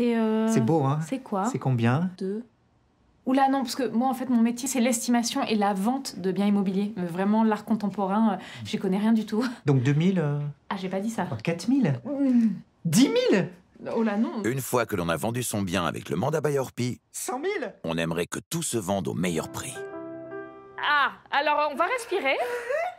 Euh, c'est beau, hein C'est quoi C'est combien Deux. Oula, non, parce que moi, en fait, mon métier, c'est l'estimation et la vente de biens immobiliers. Mais euh, vraiment, l'art contemporain, euh, j'y mm. connais rien du tout. Donc 2000 Ah, j'ai pas dit ça. 4000 mille. 10 000 Oula non Une fois que l'on a vendu son bien avec le mandat Bayorpi, 100 000 On aimerait que tout se vende au meilleur prix. Ah, alors on va respirer.